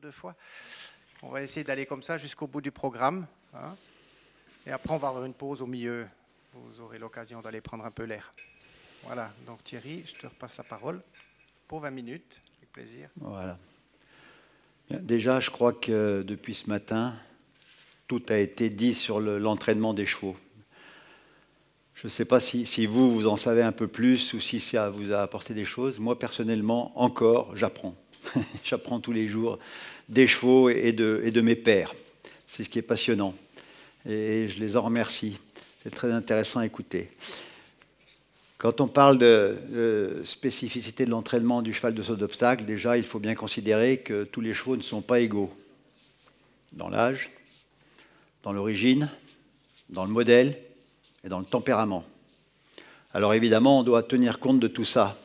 deux fois. On va essayer d'aller comme ça jusqu'au bout du programme. Hein. Et après, on va avoir une pause au milieu. Vous aurez l'occasion d'aller prendre un peu l'air. Voilà, donc Thierry, je te repasse la parole pour 20 minutes, avec plaisir. Voilà. Déjà, je crois que depuis ce matin, tout a été dit sur l'entraînement des chevaux. Je ne sais pas si, si, vous, vous en savez un peu plus ou si ça vous a apporté des choses. Moi, personnellement, encore, j'apprends. J'apprends tous les jours des chevaux et de, mes pères. C'est ce qui est passionnant. Et je les en remercie. C'est très intéressant à écouter. Quand on parle de, de spécificité de l'entraînement du cheval de saut d'obstacle, déjà, il faut bien considérer que tous les chevaux ne sont pas égaux dans l'âge, dans l'origine, dans le modèle et dans le tempérament. Alors évidemment, on doit tenir compte de tout ça.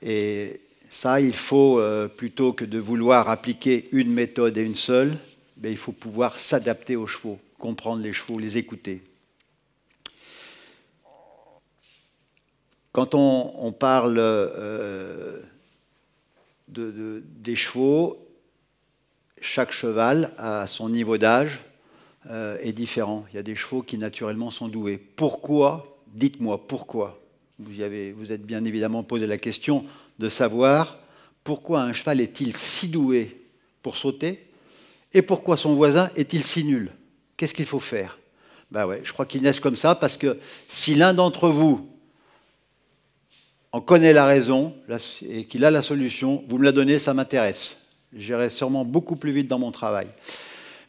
Et ça, il faut, euh, plutôt que de vouloir appliquer une méthode et une seule, mais ben, il faut pouvoir s'adapter aux chevaux, comprendre les chevaux, les écouter. Quand on, parle euh, des chevaux, chaque cheval, à son niveau d'âge, euh, est différent. Il y a des chevaux qui naturellement sont doués. Pourquoi Dites-moi pourquoi. Vous, avez, vous êtes bien évidemment posé la question de savoir pourquoi un cheval est-il si doué pour sauter et pourquoi son voisin est-il si nul Qu'est-ce qu'il faut faire Ben ouais, je crois qu'il naissent comme ça parce que si l'un d'entre vous en connaît la raison et qu'il a la solution, vous me la donnez, ça m'intéresse. J'irai sûrement beaucoup plus vite dans mon travail.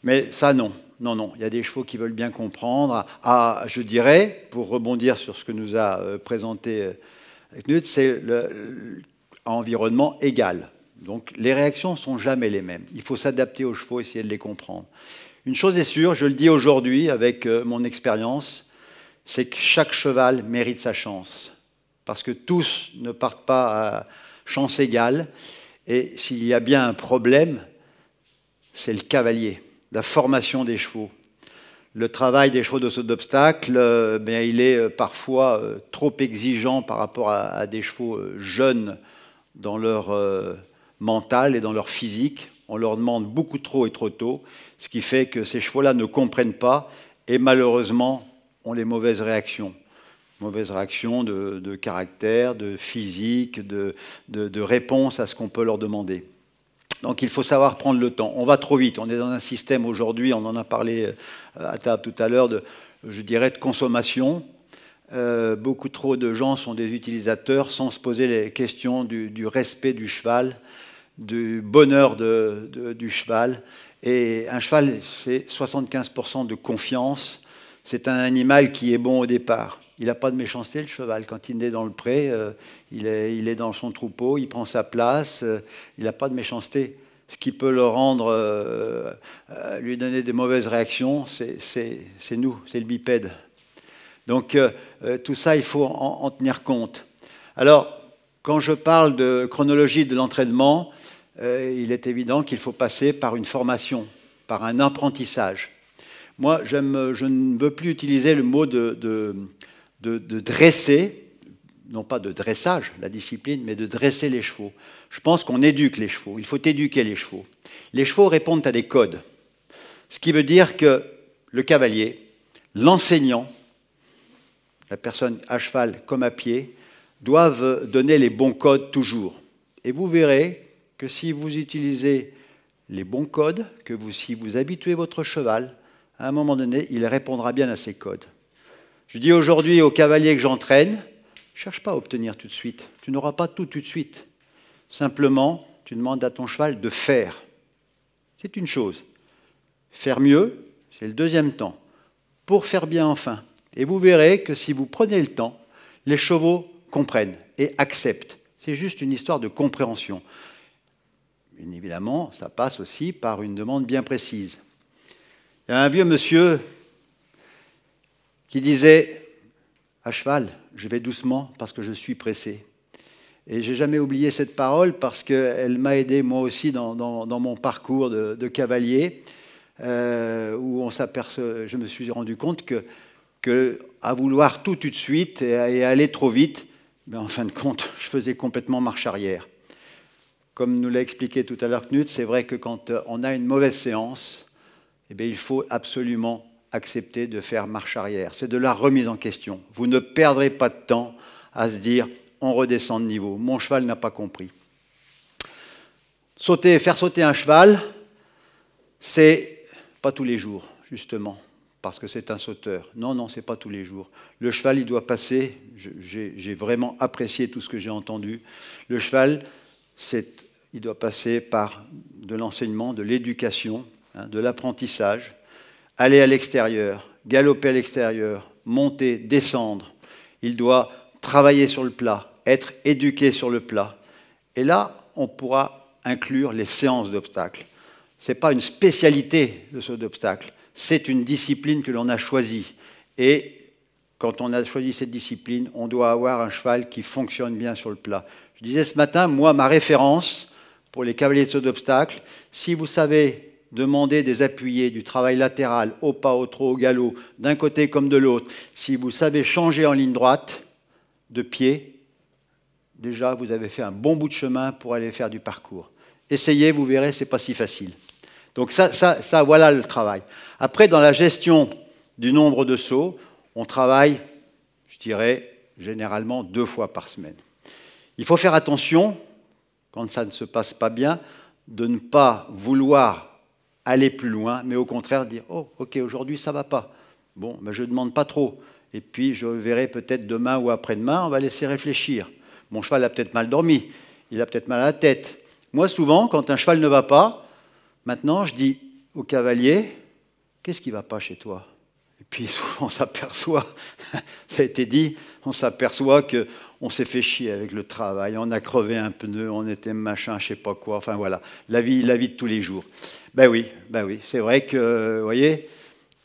Mais ça, non. Non, non, il y a des chevaux qui veulent bien comprendre. Ah, je dirais, pour rebondir sur ce que nous a euh, présenté euh, Knut, c'est le environnement égal. Donc les réactions ne sont jamais les mêmes. Il faut s'adapter aux chevaux, essayer de les comprendre. Une chose est sûre, je le dis aujourd'hui avec euh, mon expérience, c'est que chaque cheval mérite sa chance. Parce que tous ne partent pas à chance égale. Et s'il y a bien un problème, c'est le cavalier, la formation des chevaux. Le travail des chevaux de saut d'obstacle, euh, ben, il est euh, parfois trop exigeant par rapport à des chevaux jeunes dans leur euh, mental et dans leur physique. On leur demande beaucoup trop et trop tôt, ce qui fait que ces chevaux-là ne comprennent pas et malheureusement ont les mauvaises réactions. Mauvaises réactions de, caractère, de physique, de, de, de réponse à ce qu'on peut leur demander. Donc il faut savoir prendre le temps. On va trop vite. On est dans un système aujourd'hui, on en a parlé euh, à table tout à l'heure, de, je dirais, de consommation. Euh, beaucoup trop de gens sont des utilisateurs sans se poser les questions du, respect du cheval, du bonheur du cheval. Et un cheval, c'est 75% de confiance. C'est un animal qui est bon au départ. Il n'a pas de méchanceté, le cheval. Quand il est dans le pré, euh, il, est, dans son troupeau, il prend sa place, euh, il n'a pas de méchanceté. Ce qui peut le rendre, lui donner de mauvaises réactions, c'est nous, c'est le bipède. Donc euh, euh, tout ça, il faut en, tenir compte. Alors, quand je parle de chronologie de l'entraînement, euh, il est évident qu'il faut passer par une formation, par un apprentissage. Moi, je ne veux plus utiliser le mot de, dresser, non pas de dressage, la discipline, mais de dresser les chevaux. Je pense qu'on éduque les chevaux, il faut éduquer les chevaux. Les chevaux répondent à des codes, ce qui veut dire que le cavalier, l'enseignant, la personne à cheval comme à pied, doivent donner les bons codes toujours. Et vous verrez que si vous utilisez les bons codes, que vous, si vous habituez votre cheval, à un moment donné, il répondra bien à ces codes. Je dis aujourd'hui aux cavaliers que j'entraîne, cherche pas à obtenir tout de suite. Tu n'auras pas tout tout de suite. Simplement, tu demandes à ton cheval de faire. C'est une chose. Faire mieux, c'est le deuxième temps. Pour faire bien enfin. Et vous verrez que si vous prenez le temps, les chevaux comprennent et acceptent. C'est juste une histoire de compréhension. évidemment, ça passe aussi par une demande bien précise. Il y a un vieux monsieur qui disait À cheval, je vais doucement parce que je suis pressé. Et j'ai jamais oublié cette parole parce qu'elle m'a aidé moi aussi dans, mon parcours de, cavalier, euh, où on je me suis rendu compte que que à vouloir tout tout de suite et aller trop vite, ben, en fin de compte, je faisais complètement marche arrière. Comme nous l'a expliqué tout à l'heure Knut, c'est vrai que quand euh, on a une mauvaise séance, eh bien, il faut absolument accepter de faire marche arrière. C'est de la remise en question. Vous ne perdrez pas de temps à se dire on redescend de niveau. Mon cheval n'a pas compris. Sauter, faire sauter un cheval, c'est pas tous les jours, justement parce que c'est un sauteur. Non, non, c'est pas tous les jours. Le cheval, il doit passer. J'ai vraiment apprécié tout ce que j'ai entendu. Le cheval, il doit passer par de l'enseignement, de l'éducation, hein, de l'apprentissage, aller à l'extérieur, galoper à l'extérieur, monter, descendre. Il doit travailler sur le plat, être éduqué sur le plat. Et là, on pourra inclure les séances d'obstacles. Ce n'est pas une spécialité de saut d'obstacles c'est une discipline que l'on a choisie. Et quand on a choisi cette discipline, on doit avoir un cheval qui fonctionne bien sur le plat. Je disais ce matin, moi, ma référence pour les cavaliers de saut d'obstacle, si vous savez demander des appuyés, du travail latéral, au pas, au trot, au galop, d'un côté comme de l'autre, si vous savez changer en ligne droite de pied, déjà, vous avez fait un bon bout de chemin pour aller faire du parcours. Essayez, vous verrez, ce n'est pas si facile. Donc ça, voilà le travail. Après, dans la gestion du nombre de sauts, on travaille, je dirais, généralement deux fois par semaine. Il faut faire attention, quand ça ne se passe pas bien, de ne pas vouloir aller plus loin, mais au contraire dire, oh, ok, aujourd'hui ça ne va pas. Bon, ben, je ne demande pas trop. Et puis je verrai peut-être demain ou après-demain, on va laisser réfléchir. Mon cheval a peut-être mal dormi, il a peut-être mal à la tête. Moi, souvent, quand un cheval ne va pas, Maintenant, je dis au cavalier, qu'est-ce qui ne va pas chez toi Et puis souvent, on s'aperçoit, ça a été dit, on s'aperçoit qu'on s'est fait chier avec le travail, on a crevé un pneu, on était machin, je ne sais pas quoi, enfin voilà, la vie, la vie de tous les jours. Ben oui, ben oui, c'est vrai que, vous voyez,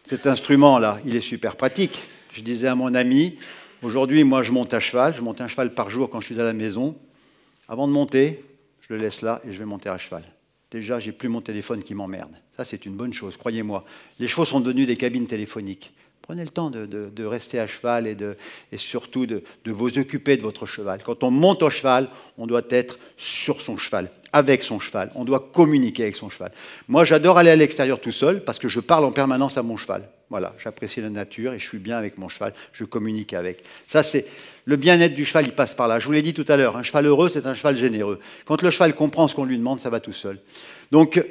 cet instrument-là, il est super pratique. Je disais à mon ami, aujourd'hui, moi, je monte à cheval, je monte un cheval par jour quand je suis à la maison. Avant de monter, je le laisse là et je vais monter à cheval. Déjà, j'ai plus mon téléphone qui m'emmerde. Ça, c'est une bonne chose, croyez-moi. Les chevaux sont devenus des cabines téléphoniques. Prenez le temps de, rester à cheval et, de, et surtout de, vous occuper de votre cheval. Quand on monte au cheval, on doit être sur son cheval, avec son cheval. On doit communiquer avec son cheval. Moi, j'adore aller à l'extérieur tout seul parce que je parle en permanence à mon cheval. Voilà, j'apprécie la nature et je suis bien avec mon cheval. Je communique avec. Ça, c'est le bien-être du cheval. Il passe par là. Je vous l'ai dit tout à l'heure. Un cheval heureux, c'est un cheval généreux. Quand le cheval comprend ce qu'on lui demande, ça va tout seul. Donc,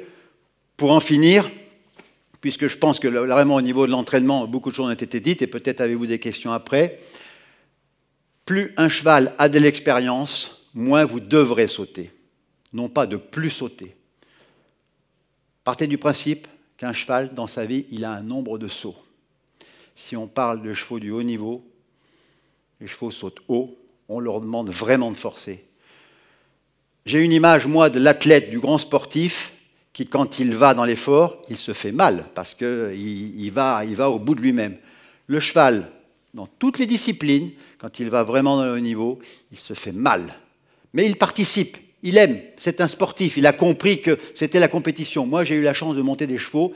pour en finir, puisque je pense que vraiment au niveau de l'entraînement, beaucoup de choses ont été dites, et peut-être avez-vous des questions après. Plus un cheval a de l'expérience, moins vous devrez sauter, non pas de plus sauter. Partez du principe qu'un cheval, dans sa vie, il a un nombre de sauts. Si on parle de chevaux du haut niveau, les chevaux sautent haut, on leur demande vraiment de forcer. J'ai une image, moi, de l'athlète, du grand sportif, qui, quand il va dans l'effort, il se fait mal, parce qu'il il va, il va au bout de lui-même. Le cheval, dans toutes les disciplines, quand il va vraiment dans le niveau, il se fait mal. Mais il participe, il aime, c'est un sportif, il a compris que c'était la compétition. Moi, j'ai eu la chance de monter des chevaux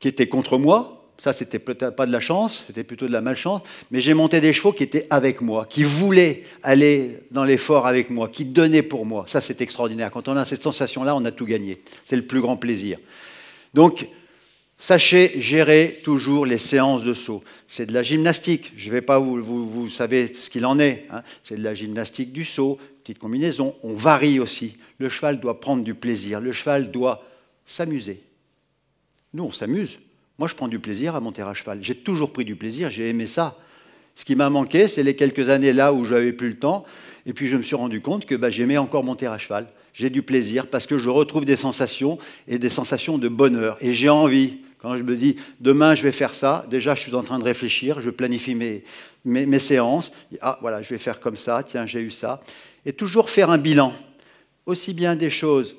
qui étaient contre moi, ça, c'était peut-être pas de la chance, c'était plutôt de la malchance, mais j'ai monté des chevaux qui étaient avec moi, qui voulaient aller dans l'effort avec moi, qui donnaient pour moi. Ça, c'est extraordinaire. Quand on a cette sensation-là, on a tout gagné. C'est le plus grand plaisir. Donc, Sachez gérer toujours les séances de saut. C'est de la gymnastique. Je ne vais pas vous, vous, savez ce qu'il en est. Hein. C'est de la gymnastique du saut, petite combinaison. On varie aussi. Le cheval doit prendre du plaisir. Le cheval doit s'amuser. Nous, on s'amuse. Moi, je prends du plaisir à monter à cheval. J'ai toujours pris du plaisir, j'ai aimé ça. Ce qui m'a manqué, c'est les quelques années là où j'avais plus le temps. Et puis, je me suis rendu compte que bah, j'aimais encore monter à cheval. J'ai du plaisir parce que je retrouve des sensations et des sensations de bonheur. Et j'ai envie. Quand je me dis demain je vais faire ça, déjà je suis en train de réfléchir, je planifie mes, mes séances. Ah voilà, je vais faire comme ça, tiens, j'ai eu ça. Et toujours faire un bilan, aussi bien des choses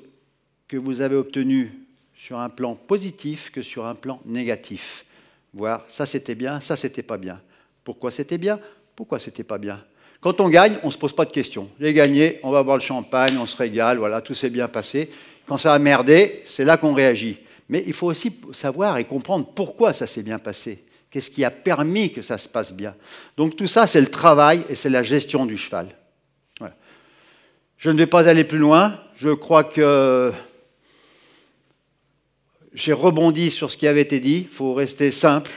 que vous avez obtenues sur un plan positif que sur un plan négatif. Voir ça c'était bien, ça c'était pas bien. Pourquoi c'était bien, pourquoi c'était pas bien. Quand on gagne, on ne se pose pas de questions. J'ai gagné, on va boire le champagne, on se régale, voilà, tout s'est bien passé. Quand ça a merdé, c'est là qu'on réagit. Mais il faut aussi savoir et comprendre pourquoi ça s'est bien passé. Qu'est-ce qui a permis que ça se passe bien Donc tout ça, c'est le travail et c'est la gestion du cheval. Je ne vais pas aller plus loin. Je crois que j'ai rebondi sur ce qui avait été dit. Il faut rester simple.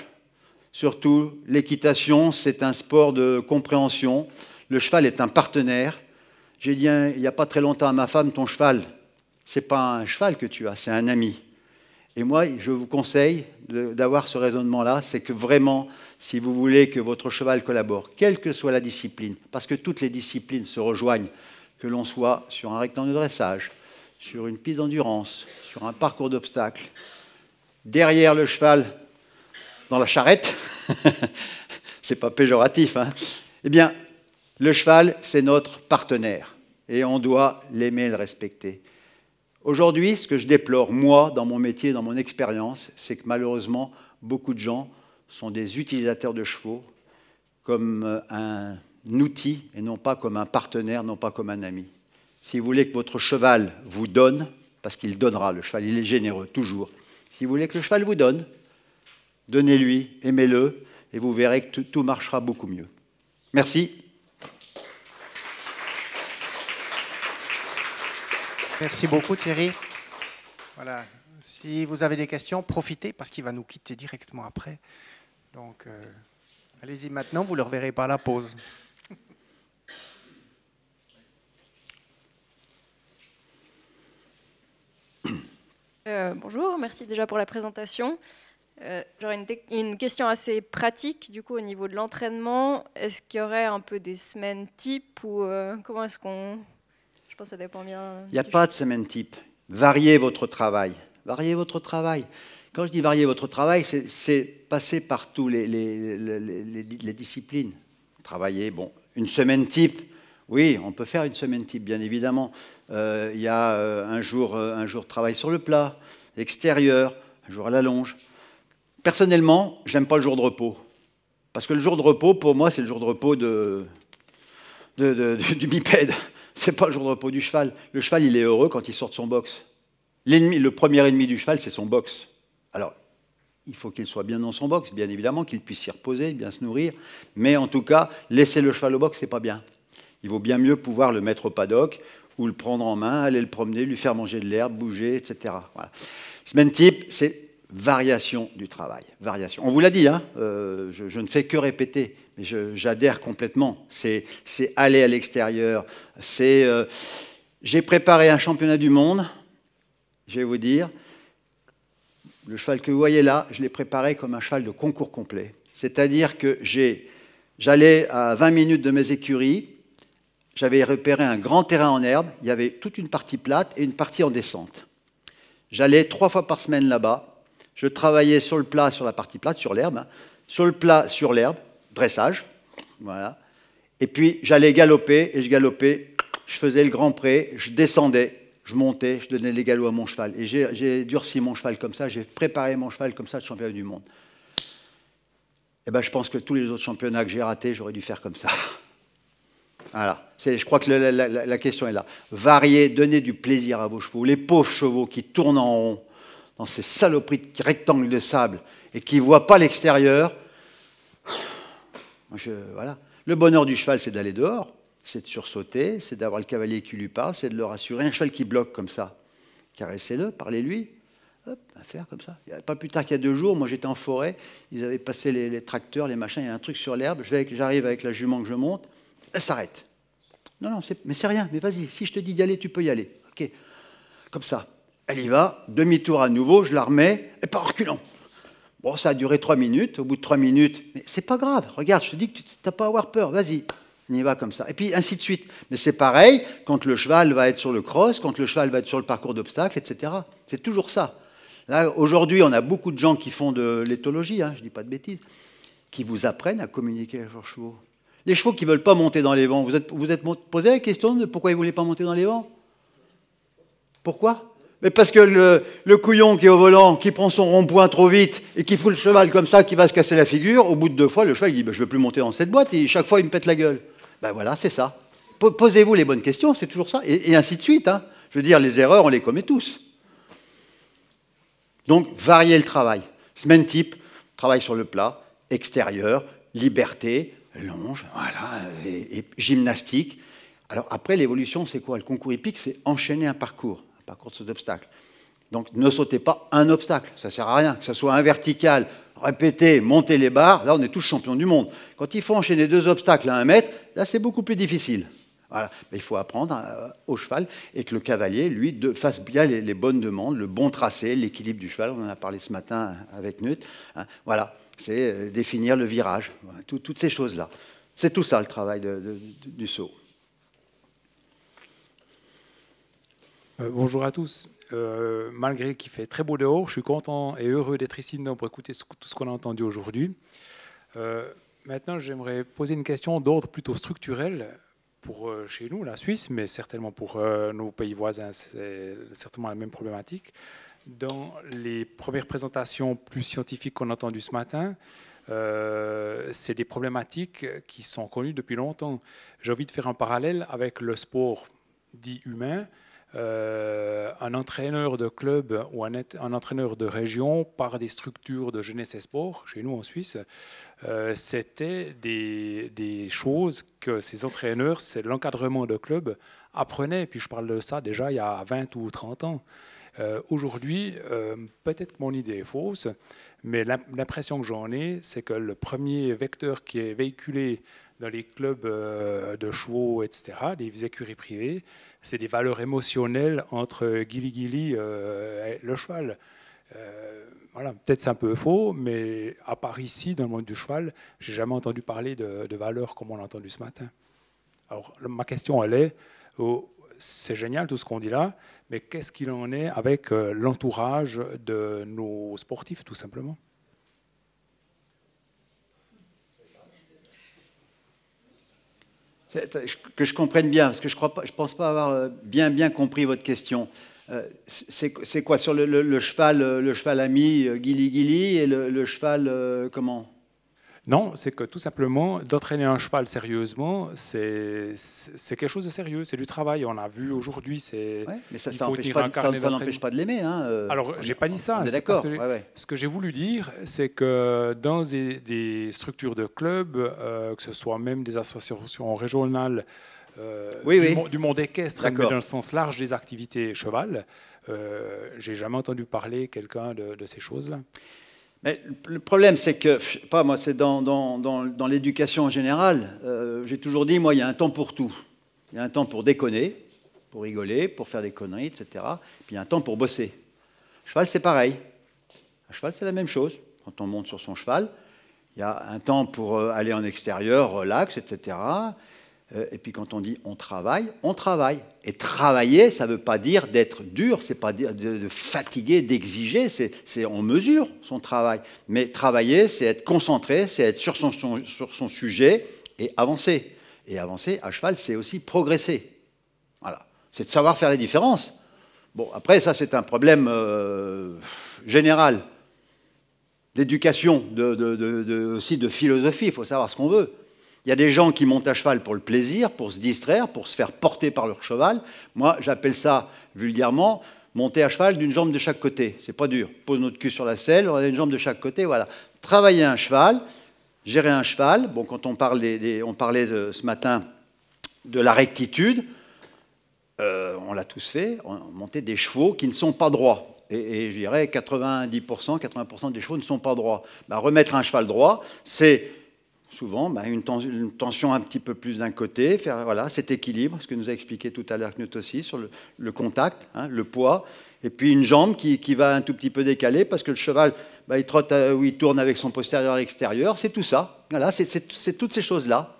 Surtout, l'équitation, c'est un sport de compréhension. Le cheval est un partenaire. J'ai dit hein, il n'y a pas très longtemps à ma femme, ton cheval, c'est pas un cheval que tu as, c'est un ami. Et moi, je vous conseille d'avoir ce raisonnement-là, c'est que vraiment, si vous voulez que votre cheval collabore, quelle que soit la discipline, parce que toutes les disciplines se rejoignent, que l'on soit sur un rectangle de dressage, sur une piste d'endurance, sur un parcours d'obstacles, derrière le cheval, dans la charrette, c'est pas péjoratif, hein. eh bien, le cheval, c'est notre partenaire et on doit l'aimer et le respecter. Aujourd'hui, ce que je déplore, moi, dans mon métier, dans mon expérience, c'est que malheureusement, beaucoup de gens sont des utilisateurs de chevaux comme euh, un outil et non pas comme un partenaire, non pas comme un ami. Si vous voulez que votre cheval vous donne, parce qu'il donnera, le cheval, il est généreux, toujours. Si vous voulez que le cheval vous donne, donnez-lui, aimez-le, et vous verrez que tout marchera beaucoup mieux. Merci. Merci beaucoup Thierry. Voilà, si vous avez des questions, profitez parce qu'il va nous quitter directement après. Donc, euh, allez-y maintenant, vous le reverrez pas à la pause. Euh, bonjour, merci déjà pour la présentation. Euh, j'aurais une, question assez pratique, du coup, au niveau de l'entraînement. Est-ce qu'il y aurait un peu des semaines type ou euh, comment est-ce qu'on... Je pense que ça dépend bien. Il n'y a pas de semaine type. Variez votre travail. Variez votre travail. Quand je dis varier votre travail, c'est passer par tous les, les, disciplines. Travailler, bon, une semaine type. Oui, on peut faire une semaine type, bien évidemment. Euh, il y a euh, euh, un jour, de travail sur le plat, extérieur, un jour à la longe. Personnellement, j'aime pas le jour de repos. Parce que le jour de repos, pour moi, c'est le jour de repos du bipède. C'est pas le jour de repos du cheval. Le cheval, il est heureux quand il sort de son box. le premier ennemi du cheval, c'est son box. Alors, il faut qu'il soit bien dans son box, bien évidemment, qu'il puisse s'y reposer, bien se nourrir. Mais en tout cas, laisser le cheval au box, n'est pas bien. Il vaut bien mieux pouvoir le mettre au paddock ou le prendre en main, aller le promener, lui faire manger de l'herbe, bouger, etc. Voilà. Semaine type, c'est variation du travail. Variation. On vous l'a dit, hein, euh, je, ne fais que répéter, mais j'adhère complètement. C'est aller à l'extérieur. C'est euh, J'ai préparé un championnat du monde, je vais vous dire. Le cheval que vous voyez là, je l'ai préparé comme un cheval de concours complet. C'est-à-dire que j'allais à 20 minutes de mes écuries, j'avais repéré un grand terrain en herbe, il y avait toute une partie plate et une partie en descente. J'allais trois fois par semaine là-bas, je travaillais sur le plat, sur la partie plate, sur l'herbe, hein. sur le plat, sur l'herbe, dressage, voilà. Et puis j'allais galoper et je galopais, je faisais le grand pré, je descendais, je montais, je donnais les galops à mon cheval. Et j'ai durci mon cheval comme ça, j'ai préparé mon cheval comme ça de championnat du monde. Et eh bien je pense que tous les autres championnats que j'ai ratés, j'aurais dû faire comme ça. Voilà. Je crois que la, question est là. Variez, donnez du plaisir à vos chevaux. Les pauvres chevaux qui tournent en rond dans ces saloperies de rectangles de sable et qui ne voient pas l'extérieur. Voilà. Le bonheur du cheval, c'est d'aller dehors, c'est de sursauter, c'est d'avoir le cavalier qui lui parle, c'est de le rassurer. Un cheval qui bloque comme ça, caressez-le, parlez-lui. Hop, à faire comme ça. Pas plus tard qu'il y a deux jours, moi j'étais en forêt, ils avaient passé les, tracteurs, les machins, il y a un truc sur l'herbe, j'arrive avec la jument que je monte, elle s'arrête. Non, non, mais c'est rien, mais vas-y, si je te dis d'y aller, tu peux y aller. OK. Comme ça. Elle y va, demi-tour à nouveau, je la remets, et pas reculant. Bon, ça a duré trois minutes, au bout de trois minutes, mais c'est pas grave, regarde, je te dis que tu n'as pas à avoir peur, vas-y, on y va comme ça. Et puis ainsi de suite. Mais c'est pareil quand le cheval va être sur le cross, quand le cheval va être sur le parcours d'obstacles, etc. C'est toujours ça. Là, aujourd'hui, on a beaucoup de gens qui font de l'éthologie, hein, je ne dis pas de bêtises, qui vous apprennent à communiquer avec leurs chevaux. Les chevaux qui ne veulent pas monter dans les vents, vous êtes, vous êtes posé la question de pourquoi ils ne voulaient pas monter dans les vents Pourquoi mais parce que le, couillon qui est au volant, qui prend son rond-point trop vite et qui fout le cheval comme ça, qui va se casser la figure, au bout de deux fois, le cheval dit bah, Je ne veux plus monter dans cette boîte, et chaque fois il me pète la gueule. Ben voilà, c'est ça. Posez-vous les bonnes questions, c'est toujours ça. Et, ainsi de suite. Hein. Je veux dire, les erreurs, on les commet tous. Donc, variez le travail. Semaine type, travail sur le plat, extérieur, liberté, longe, voilà, et, gymnastique. Alors après, l'évolution, c'est quoi Le concours hippique, c'est enchaîner un parcours, un parcours de saut Donc ne sautez pas un obstacle, ça ne sert à rien, que ce soit un vertical, répétez, montez les barres, là on est tous champions du monde. Quand il faut enchaîner deux obstacles à un mètre, là c'est beaucoup plus difficile. Voilà. Mais il faut apprendre euh, au cheval et que le cavalier, lui, fasse bien les, bonnes demandes, le bon tracé, l'équilibre du cheval, on en a parlé ce matin avec Nut. Hein. voilà c'est euh, définir le virage, toutes ces choses-là. C'est tout ça le travail du saut. Euh, bonjour à tous. Euh, malgré qu'il fait très beau dehors, je suis content et heureux d'être ici pour écouter tout ce qu'on a entendu aujourd'hui. maintenant, j'aimerais poser une question d'ordre plutôt structurel pour chez nous, la Suisse, mais certainement pour nos pays voisins, c'est certainement la même problématique dans les premières présentations plus scientifiques qu'on a entendues ce matin, euh, c'est des problématiques qui sont connues depuis longtemps. J'ai envie de faire un parallèle avec le sport dit humain. Euh, un entraîneur de club ou un, entraîneur de région par des structures de jeunesse et sport, chez nous en Suisse, euh, c'était des, choses que ces entraîneurs, c'est l'encadrement de club, apprenaient. Puis je parle de ça déjà il y a 20 ou 30 ans. Euh, aujourd'hui, euh, peut-être que mon idée est fausse, mais l'impression que j'en ai, c'est que le premier vecteur qui est véhiculé dans les clubs euh, de chevaux, etc., des écuries privées, c'est des valeurs émotionnelles entre guili et le cheval. voilà, peut-être c'est un peu faux, mais à part ici, dans le monde du cheval, j'ai jamais entendu parler de, valeurs comme on l'a entendu ce matin. Alors ma question, elle est, c'est génial tout ce qu'on dit là, mais qu'est-ce qu'il en est avec euh, l'entourage de nos sportifs, tout simplement Que je comprenne bien, parce que je ne pense pas avoir euh, bien, bien compris votre question. Euh, c'est quoi sur le, cheval, le cheval ami, Guili Guili, et le, le cheval comment non, c'est que tout simplement, d'entraîner un cheval sérieusement, c'est quelque chose de sérieux, c'est du travail. On a vu aujourd'hui, c'est. mais ça n'empêche pas, pas de l'aimer. Hein, euh, Alors, j'ai pas dit ça. Ce que j'ai voulu dire, c'est que dans des, structures de clubs, euh, que ce soit même des associations régionales, euh, du, Monde, équestre, mais dans le sens large des activités cheval. J'ai jamais entendu parler quelqu'un de, ces choses-là le problème, c'est que, pas, moi, c'est dans, l'éducation en général, euh, j'ai toujours dit, moi, il y a un temps pour tout. Il y a un temps pour déconner, pour rigoler, pour faire des conneries, etc. Puis il y a un temps pour bosser. cheval, c'est pareil. Un cheval, c'est la même chose. Quand on monte sur son cheval, il y a un temps pour euh, aller en extérieur, relax, etc. Euh, et puis quand on dit on travaille, on travaille. Et travailler, ça ne veut pas dire d'être dur, c'est pas dire de, fatiguer, d'exiger, c'est on mesure son travail. Mais travailler, c'est être concentré, c'est être sur son, sur son sujet et avancer. Et avancer à cheval, c'est aussi progresser. Voilà. C'est de savoir faire les différences. Bon, après, ça, c'est un problème euh, général d'éducation, de, aussi de philosophie, il faut savoir ce qu'on veut. Il y a des gens qui montent à cheval pour le plaisir, pour se distraire, pour se faire porter par leur cheval. Moi, j'appelle ça vulgairement monter à cheval d'une jambe de chaque côté. C'est pas dur. Pose notre cul sur la selle, on a une jambe de chaque côté, voilà. Travailler un cheval, gérer un cheval. Bon, quand on, parle on parlait ce matin de la rectitude, euh, on l'a tous fait, on montait des chevaux qui ne sont pas droits. Et, je dirais 90%, 80% des chevaux ne sont pas droits. Bah, remettre un cheval droit, c'est souvent bah, une, tension un petit peu plus d'un côté, faire voilà, cet équilibre, ce que nous a expliqué tout à l'heure Knut aussi, sur le, contact, hein, le poids, et puis une jambe qui, qui, va un tout petit peu décaler parce que le cheval, bah, il trotte euh, tourne avec son postérieur à l'extérieur, c'est tout ça. Voilà, c'est toutes ces choses-là.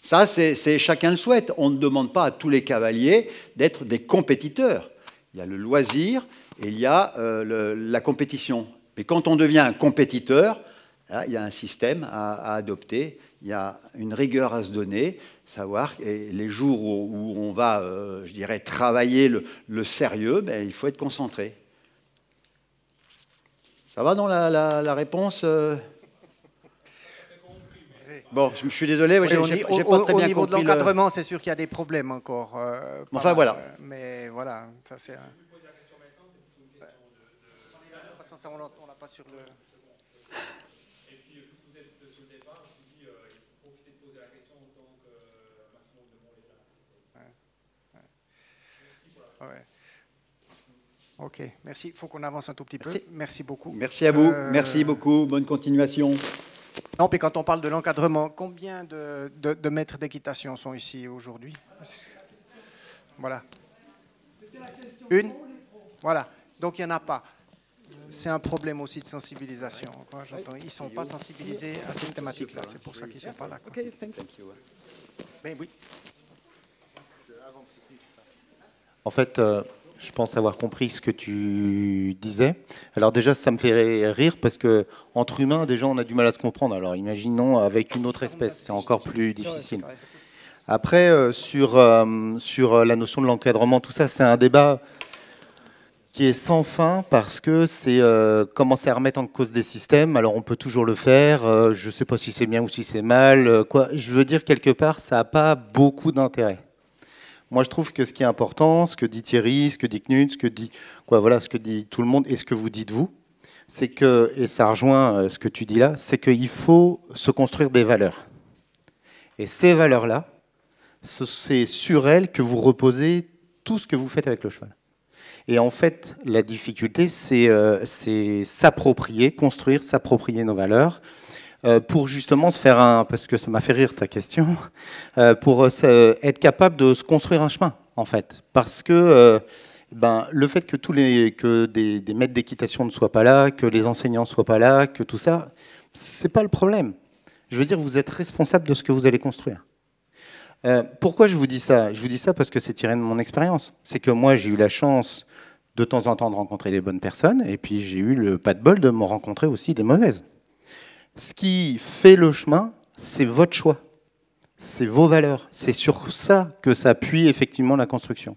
Ça, c'est chacun le souhaite. On ne demande pas à tous les cavaliers d'être des compétiteurs. Il y a le loisir et il y a euh, la compétition. Mais quand on devient un compétiteur, Hein, il y a un système à, adopter, il y a une rigueur à se donner, savoir que les jours où, on va, euh, je dirais, travailler le, sérieux, ben, il faut être concentré. Ça va dans la, réponse euh Bon, je, suis désolé, oui, j'ai, pas très au niveau de l'encadrement, c'est sûr qu'il y a des problèmes encore. Euh, enfin voilà. Mais voilà, ça c'est. On l'a pas sur le. Ok, merci. Il faut qu'on avance un tout petit peu. Merci beaucoup. Merci à vous. Euh, merci beaucoup. Bonne continuation. Non, puis quand on parle de l'encadrement, combien de, maîtres d'équitation sont ici aujourd'hui Voilà. Une Voilà. Donc il n'y en a pas. C'est un problème aussi de sensibilisation. Ils ne sont pas sensibilisés à cette thématique-là. C'est pour ça qu'ils ne sont pas là. Quoi. merci ben oui. En fait, euh, je pense avoir compris ce que tu disais. Alors déjà, ça me fait rire parce que entre humains, déjà, on a du mal à se comprendre. Alors imaginons avec une autre espèce, c'est encore plus difficile. Après, euh, sur, euh, sur la notion de l'encadrement, tout ça, c'est un débat qui est sans fin parce que c'est commencer à remettre en cause des systèmes. Alors on peut toujours le faire. je ne sais pas si c'est bien ou si c'est mal. Je veux dire quelque part, ça n'a pas beaucoup d'intérêt. Moi, je trouve que ce qui est important, ce que dit Thierry, ce que dit Knut, ce que dit, quoi, voilà, ce que dit tout le monde et ce que vous dites vous, c'est que, et ça rejoint euh, ce que tu dis là, c'est qu'il faut se construire des valeurs. Et ces valeurs-là, c'est sur elles que vous reposez tout ce que vous faites avec le cheval. Et en fait, la difficulté, c'est euh, s'approprier, construire, s'approprier nos valeurs, euh, pour justement se faire un, parce que ça m'a fait rire ta question, euh, pour euh, être capable de se construire un chemin, en fait. Parce que ben, le fait que, tous les, que des, des maîtres d'équitation ne soient pas là, que les enseignants ne soient pas là, que tout ça, c'est pas le problème. Je veux dire, vous êtes responsable de ce que vous allez construire. pourquoi je vous dis ça Je vous dis ça parce que c'est tiré de mon expérience. C'est que moi, j'ai eu la chance de temps en temps de rencontrer des bonnes personnes, et puis j'ai eu le pas de bol de me rencontrer aussi des mauvaises. Ce qui fait le chemin, c'est votre choix, c'est vos valeurs. C'est sur ça que s'appuie effectivement la construction.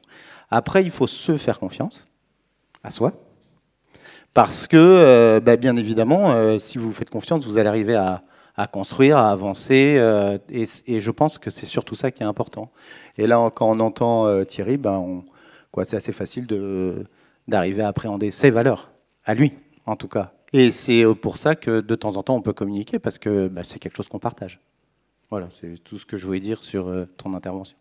Après, il faut se faire confiance à soi. Parce que, euh, bah, bien évidemment, euh, si vous vous faites confiance, vous allez arriver à, construire, à avancer. Euh, et, je pense que c'est surtout ça qui est important. Et là, quand on entend Thierry, ben, quoi, c'est assez facile d'arriver à appréhender ses valeurs, à lui en tout cas. Et c'est euh, pour ça que de temps en temps, on peut communiquer parce que bah, c'est quelque chose qu'on partage. Voilà, c'est tout ce que je voulais dire sur euh, ton intervention.